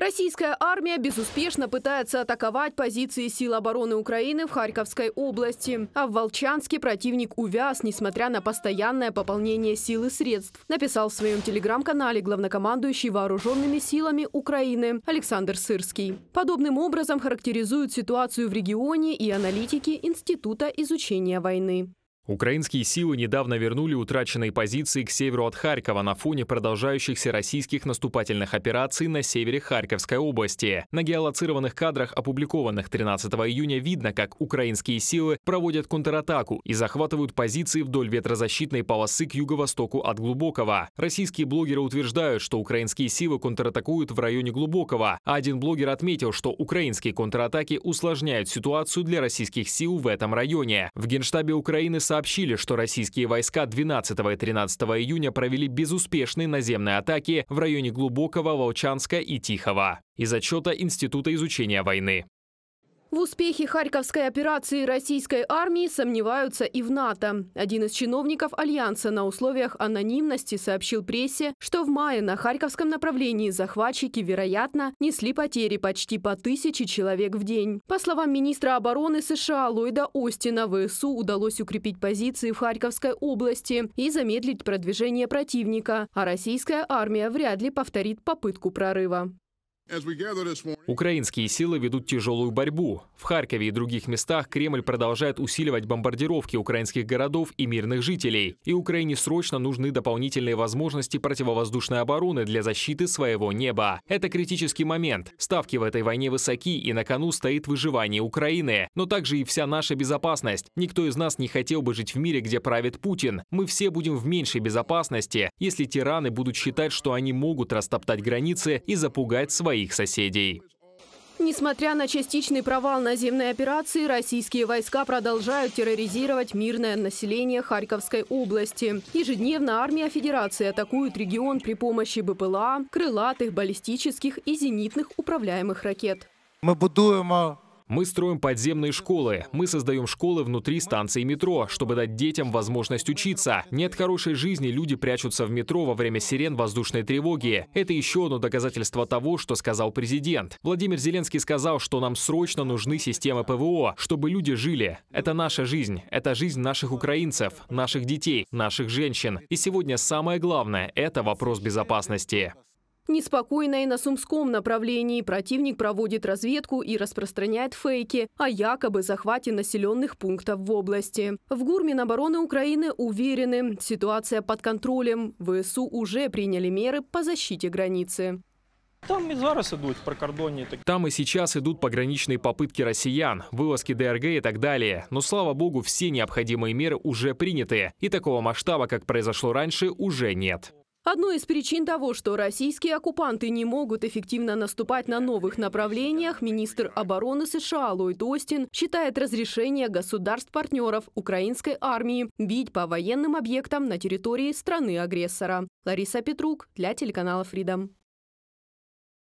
Российская армия безуспешно пытается атаковать позиции сил обороны Украины в Харьковской области. А в Волчанске противник увяз, несмотря на постоянное пополнение сил и средств, написал в своем телеграм-канале главнокомандующий вооруженными силами Украины Александр Сырский. Подобным образом характеризуют ситуацию в регионе и аналитики Института изучения войны. Украинские силы недавно вернули утраченные позиции к северу от Харькова на фоне продолжающихся российских наступательных операций на севере Харьковской области. На геолоцированных кадрах, опубликованных 13 июня, видно, как украинские силы проводят контратаку и захватывают позиции вдоль ветрозащитной полосы к юго-востоку от Глубокого. Российские блогеры утверждают, что украинские силы контратакуют в районе Глубокого, а один блогер отметил, что украинские контратаки усложняют ситуацию для российских сил в этом районе. В Генштабе Украины сообщили, что российские войска 12 и 13 июня провели безуспешные наземные атаки в районе Глубокого, Волчанска и Тихого из отчета Института изучения войны. В успехе Харьковской операции российской армии сомневаются и в НАТО. Один из чиновников Альянса на условиях анонимности сообщил прессе, что в мае на Харьковском направлении захватчики, вероятно, несли потери почти по тысяче человек в день. По словам министра обороны США Ллойда Остина, ВСУ удалось укрепить позиции в Харьковской области и замедлить продвижение противника, а российская армия вряд ли повторит попытку прорыва. Украинские силы ведут тяжелую борьбу. В Харькове и других местах Кремль продолжает усиливать бомбардировки украинских городов и мирных жителей. И Украине срочно нужны дополнительные возможности противовоздушной обороны для защиты своего неба. Это критический момент. Ставки в этой войне высоки, и на кону стоит выживание Украины. Но также и вся наша безопасность. Никто из нас не хотел бы жить в мире, где правит Путин. Мы все будем в меньшей безопасности, если тираны будут считать, что они могут растоптать границы и запугать своих своих соседей. Несмотря на частичный провал наземной операции, российские войска продолжают терроризировать мирное население Харьковской области. Ежедневно армия Федерации атакует регион при помощи БПЛА, крылатых, баллистических и зенитных управляемых ракет. Мы будуем мы строим подземные школы. Мы создаем школы внутри станции метро, чтобы дать детям возможность учиться. Нет хорошей жизни, люди прячутся в метро во время сирен воздушной тревоги. Это еще одно доказательство того, что сказал президент. Владимир Зеленский сказал, что нам срочно нужны системы ПВО, чтобы люди жили. Это наша жизнь. Это жизнь наших украинцев, наших детей, наших женщин. И сегодня самое главное – это вопрос безопасности. Неспокойно и на Сумском направлении противник проводит разведку и распространяет фейки о якобы захвате населенных пунктов в области. В гурме Гурминобороны Украины уверены, ситуация под контролем. ВСУ уже приняли меры по защите границы. Там и идут Там и сейчас идут пограничные попытки россиян, вылазки ДРГ и так далее. Но, слава богу, все необходимые меры уже приняты. И такого масштаба, как произошло раньше, уже нет. Одной из причин того, что российские оккупанты не могут эффективно наступать на новых направлениях, министр обороны США Ллойд Остин считает разрешение государств-партнеров украинской армии бить по военным объектам на территории страны-агрессора. Лариса Петрук для телеканала Freedom.